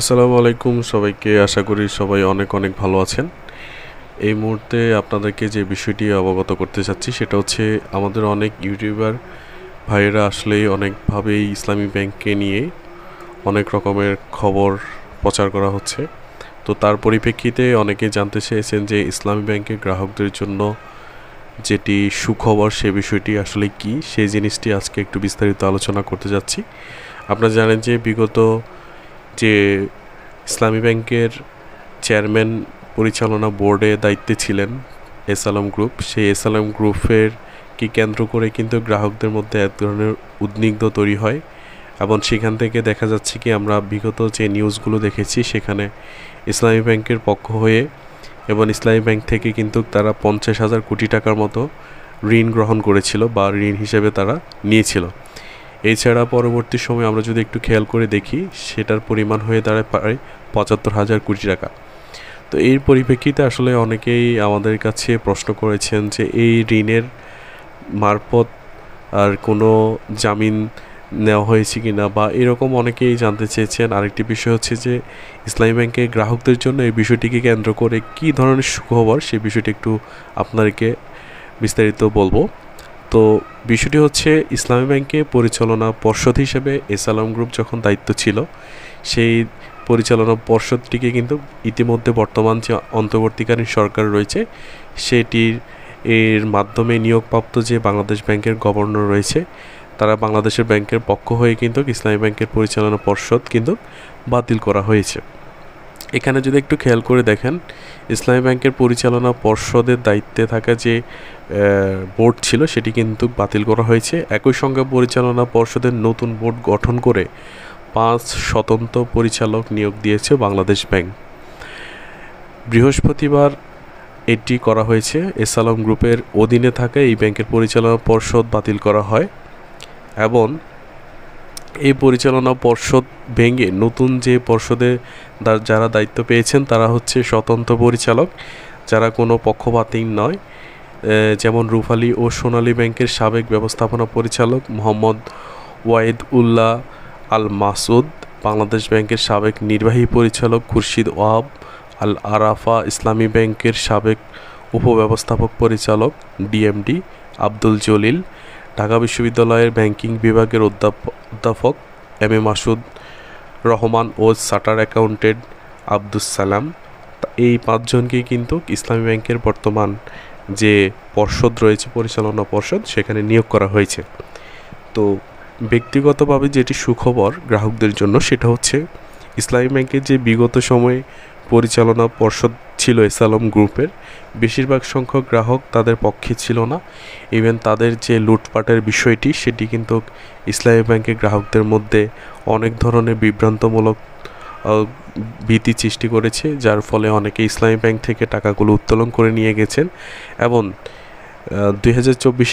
আসসালামু আলাইকুম সবাইকে আশা করি সবাই অনেক অনেক ভালো আছেন এই মুহূর্তে আপনাদেরকে যে বিষয়টি অবগত করতে চাচ্ছি সেটা হচ্ছে আমাদের অনেক ইউটিউবার ভাইয়েরা আসলে অনেকভাবেই ইসলামী ব্যাংককে নিয়ে অনেক রকমের খবর প্রচার করা হচ্ছে তো তার পরিপ্রেক্ষিতে অনেকে জানতে চেয়েছেন যে ইসলামী ব্যাংকের গ্রাহকদের জন্য যেটি সুখবর সে বিষয়টি আসলে কি সেই জিনিসটি আজকে একটু বিস্তারিত আলোচনা করতে যাচ্ছি আপনারা জানেন যে বিগত যে ইসলামী ব্যাংকের চেয়ারম্যান পরিচালনা বোর্ডে দায়িত্বে ছিলেন এস আলম গ্রুপ সেই এস আলম গ্রুপের কি কেন্দ্র করে কিন্তু গ্রাহকদের মধ্যে এক ধরনের উদ্বিগ্ন তৈরি হয় এবং সেখান থেকে দেখা যাচ্ছে কি আমরা বিগত যে নিউজগুলো দেখেছি সেখানে ইসলামী ব্যাংকের পক্ষ হয়ে এবং ইসলামী ব্যাংক থেকে কিন্তু তারা পঞ্চাশ হাজার কোটি টাকার মতো ঋণ গ্রহণ করেছিল বা ঋণ হিসেবে তারা নিয়েছিল এছাড়া পরবর্তী সময় আমরা যদি একটু খেয়াল করে দেখি সেটার পরিমাণ হয়ে দাঁড়ায় প্রায় পঁচাত্তর হাজার কোটি টাকা তো এর পরিপ্রেক্ষিতে আসলে অনেকেই আমাদের কাছে প্রশ্ন করেছেন যে এই ঋণের মারফত আর কোনো জামিন নেওয়া হয়েছে কি না বা এরকম অনেকেই জানতে চেয়েছেন আরেকটি বিষয় হচ্ছে যে ইসলামী ব্যাংকের গ্রাহকদের জন্য এই বিষয়টিকে কেন্দ্র করে কি ধরনের সুখবর সেই বিষয়টি একটু আপনাদেরকে বিস্তারিত বলবো তো বিষয়টি হচ্ছে ইসলামী ব্যাংকে পরিচালনা পর্ষদ হিসেবে এস আলম গ্রুপ যখন দায়িত্ব ছিল সেই পরিচালনা পর্ষদটিকে কিন্তু ইতিমধ্যে বর্তমান যে অন্তর্বর্তীকালীন সরকার রয়েছে সেটির এর মাধ্যমে নিয়োগপ্রাপ্ত যে বাংলাদেশ ব্যাংকের গভর্নর রয়েছে তারা বাংলাদেশের ব্যাংকের পক্ষ হয়ে কিন্তু ইসলামী ব্যাংকের পরিচালনা পর্ষদ কিন্তু বাতিল করা হয়েছে এখানে যদি একটু খেয়াল করে দেখেন ইসলামী ব্যাংকের পরিচালনা পর্ষদের দায়িত্বে থাকা যে বোর্ড ছিল সেটি কিন্তু বাতিল করা হয়েছে একই সঙ্গে পরিচালনা পর্ষদের নতুন বোর্ড গঠন করে পাঁচ স্বতন্ত্র পরিচালক নিয়োগ দিয়েছে বাংলাদেশ ব্যাংক বৃহস্পতিবার এটি করা হয়েছে আলম গ্রুপের অধীনে থাকা এই ব্যাংকের পরিচালনা পর্ষদ বাতিল করা হয় এবং এই পরিচালনা পর্ষদ ভেঙে নতুন যে পর্ষদে যারা দায়িত্ব পেয়েছেন তারা হচ্ছে স্বতন্ত্র পরিচালক যারা কোনো পক্ষপাতী নয় যেমন রুফালি ও সোনালী ব্যাংকের সাবেক ব্যবস্থাপনা পরিচালক মোহাম্মদ ওয়াইদ উল্লাহ আল মাসুদ বাংলাদেশ ব্যাংকের সাবেক নির্বাহী পরিচালক খুরশিদ ওয়াব আল আরাফা ইসলামী ব্যাংকের সাবেক উপব্যবস্থাপক পরিচালক ডিএমডি আব্দুল জলিল ঢাকা বিশ্ববিদ্যালয়ের ব্যাংকিং বিভাগের অধ্যাপক এম এ মাসুদ রহমান ও চার্টার অ্যাকাউন্টেন্ট আব্দুস সালাম এই পাঁচজনকেই কিন্তু ইসলামী ব্যাংকের বর্তমান যে পর্ষদ রয়েছে পরিচালনা পর্ষদ সেখানে নিয়োগ করা হয়েছে তো ব্যক্তিগতভাবে যেটি সুখবর গ্রাহকদের জন্য সেটা হচ্ছে ইসলামী ব্যাংকের যে বিগত সময়ে পরিচালনা পর্ষদ ছিল এসালম গ্রুপের বেশিরভাগ সংখ্যক গ্রাহক তাদের পক্ষে ছিল না ইভেন তাদের যে লুটপাটের বিষয়টি সেটি কিন্তু ইসলামী ব্যাংকের গ্রাহকদের মধ্যে অনেক ধরনের বিভ্রান্তমূলক ভীতি সৃষ্টি করেছে যার ফলে অনেকে ইসলামী ব্যাংক থেকে টাকাগুলো উত্তোলন করে নিয়ে গেছেন এবং দুই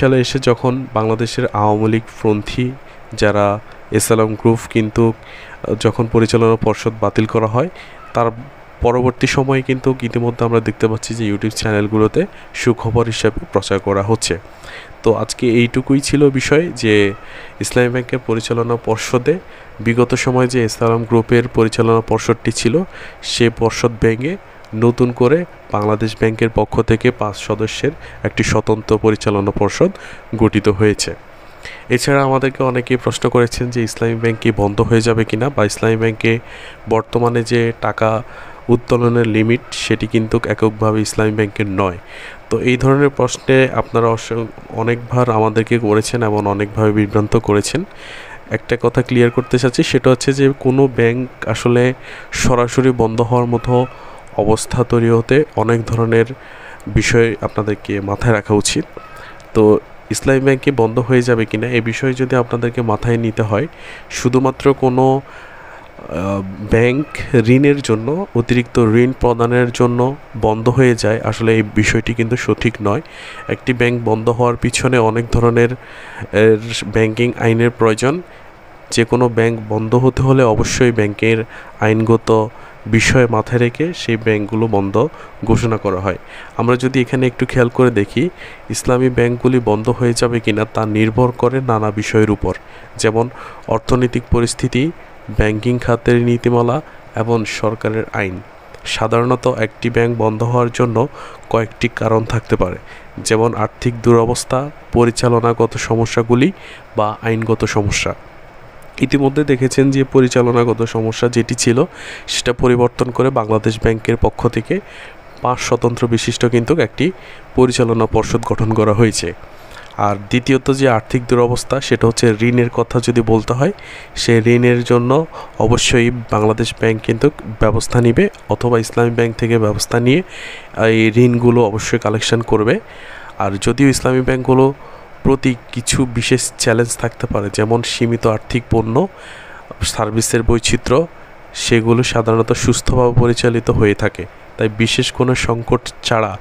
সালে এসে যখন বাংলাদেশের আওয়ামী লীগ ফ্রন্থী যারা এসালাম গ্রুপ কিন্তু যখন পরিচালনা পর্ষদ বাতিল করা হয় তার পরবর্তী সময়ে কিন্তু ইতিমধ্যে আমরা দেখতে পাচ্ছি যে ইউটিউব চ্যানেলগুলোতে সুখবর হিসাবে প্রচার করা হচ্ছে তো আজকে এইটুকুই ছিল বিষয় যে ইসলামী ব্যাংকের পরিচালনা পর্ষদে বিগত সময় যে ইসলাম গ্রুপের পরিচালনা পর্ষদটি ছিল সে পর্ষদ ব্যাঙে নতুন করে বাংলাদেশ ব্যাংকের পক্ষ থেকে পাঁচ সদস্যের একটি স্বতন্ত্র পরিচালনা পর্ষদ গঠিত হয়েছে এছাড়া আমাদেরকে অনেকেই প্রশ্ন করেছেন যে ইসলামী ব্যাংক কি বন্ধ হয়ে যাবে কিনা বা ইসলামী ব্যাংকে বর্তমানে যে টাকা উত্তোলনের লিমিট সেটি কিন্তু এককভাবে ইসলামী ব্যাংকের নয় তো এই ধরনের প্রশ্নে আপনারা অনেকবার আমাদেরকে করেছেন এবং অনেকভাবে বিভ্রান্ত করেছেন একটা কথা ক্লিয়ার করতে চাচ্ছি সেটা হচ্ছে যে কোনো ব্যাংক আসলে সরাসরি বন্ধ হওয়ার মতো অবস্থা তৈরি হতে অনেক ধরনের বিষয় আপনাদেরকে মাথায় রাখা উচিত তো ইসলামী ব্যাংকে বন্ধ হয়ে যাবে কিনা এ বিষয়ে যদি আপনাদেরকে মাথায় নিতে হয় শুধুমাত্র কোনো ব্যাংক ঋণের জন্য অতিরিক্ত ঋণ প্রদানের জন্য বন্ধ হয়ে যায় আসলে এই বিষয়টি কিন্তু সঠিক নয় একটি ব্যাংক বন্ধ হওয়ার পিছনে অনেক ধরনের ব্যাংকিং আইনের প্রয়োজন যে কোনো ব্যাংক বন্ধ হতে হলে অবশ্যই ব্যাংকের আইনগত বিষয় মাথায় রেখে সেই ব্যাংকগুলো বন্ধ ঘোষণা করা হয় আমরা যদি এখানে একটু খেয়াল করে দেখি ইসলামী ব্যাংকগুলি বন্ধ হয়ে যাবে কিনা তা নির্ভর করে নানা বিষয়ের উপর যেমন অর্থনৈতিক পরিস্থিতি ব্যাংকিং খাতের নীতিমালা এবং সরকারের আইন সাধারণত একটি ব্যাংক বন্ধ হওয়ার জন্য কয়েকটি কারণ থাকতে পারে যেমন আর্থিক দুরবস্থা পরিচালনাগত সমস্যাগুলি বা আইনগত সমস্যা ইতিমধ্যে দেখেছেন যে পরিচালনাগত সমস্যা যেটি ছিল সেটা পরিবর্তন করে বাংলাদেশ ব্যাংকের পক্ষ থেকে পাঁচ স্বতন্ত্র বিশিষ্ট কিন্তু একটি পরিচালনা পর্ষদ গঠন করা হয়েছে আর দ্বিতীয়ত যে আর্থিক দুরবস্থা সেটা হচ্ছে ঋণের কথা যদি বলতে হয় সে ঋণের জন্য অবশ্যই বাংলাদেশ ব্যাংক কিন্তু ব্যবস্থা নিবে অথবা ইসলামী ব্যাংক থেকে ব্যবস্থা নিয়ে এই ঋণগুলো অবশ্যই কালেকশন করবে আর যদিও ইসলামী ব্যাংকগুলো প্রতি কিছু বিশেষ চ্যালেঞ্জ থাকতে পারে যেমন সীমিত আর্থিক পণ্য সার্ভিসের বৈচিত্র্য সেগুলো সাধারণত সুস্থভাবে পরিচালিত হয়ে থাকে তাই বিশেষ কোনো সংকট ছাড়া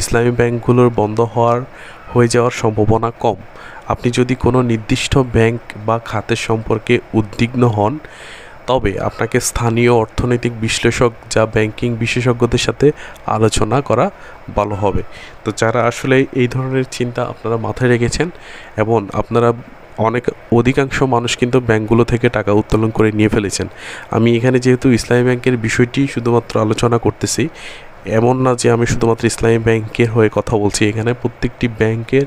ইসলামী ব্যাংকগুলোর বন্ধ হওয়ার হয়ে যাওয়ার সম্ভাবনা কম আপনি যদি কোনো নির্দিষ্ট ব্যাংক বা খাতের সম্পর্কে উদ্বিগ্ন হন তবে আপনাকে স্থানীয় অর্থনৈতিক বিশ্লেষক যা ব্যাংকিং বিশেষজ্ঞদের সাথে আলোচনা করা ভালো হবে তো যারা আসলে এই ধরনের চিন্তা আপনারা মাথায় রেখেছেন এবং আপনারা অনেক অধিকাংশ মানুষ কিন্তু ব্যাংকগুলো থেকে টাকা উত্তোলন করে নিয়ে ফেলেছেন আমি এখানে যেহেতু ইসলামী ব্যাংকের বিষয়টি শুধুমাত্র আলোচনা করতেছি এমন না যে আমি শুধুমাত্র ইসলামী ব্যাংকের হয়ে কথা বলছি এখানে প্রত্যেকটি ব্যাংকের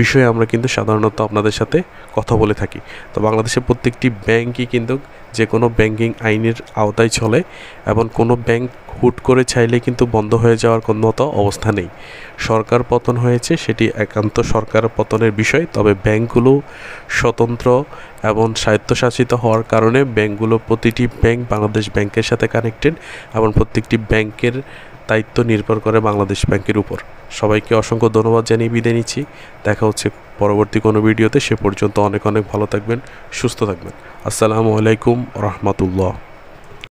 বিষয়ে আমরা কিন্তু সাধারণত আপনাদের সাথে কথা বলে থাকি তো বাংলাদেশের প্রত্যেকটি ব্যাংকই কিন্তু যে কোনো ব্যাংকিং আইনের আওতায় চলে এবং কোনো ব্যাংক হুট করে চাইলে কিন্তু বন্ধ হয়ে যাওয়ার কোনো অবস্থা নেই সরকার পতন হয়েছে সেটি একান্ত সরকার পতনের বিষয় তবে ব্যাংকগুলো স্বতন্ত্র এবং স্বায়ত্তশাসিত হওয়ার কারণে ব্যাংকগুলো প্রতিটি ব্যাংক বাংলাদেশ ব্যাংকের সাথে কানেক্টেড এবং প্রত্যেকটি ব্যাংকের দায়িত্ব নির্ভর করে বাংলাদেশ ব্যাংকের উপর সবাইকে অসংখ্য ধন্যবাদ জানিয়ে বিদায় নিচ্ছি দেখা হচ্ছে পরবর্তী কোনো ভিডিওতে সে পর্যন্ত অনেক অনেক ভালো থাকবেন সুস্থ থাকবেন আসসালামু আলাইকুম রহমতুল্লাহ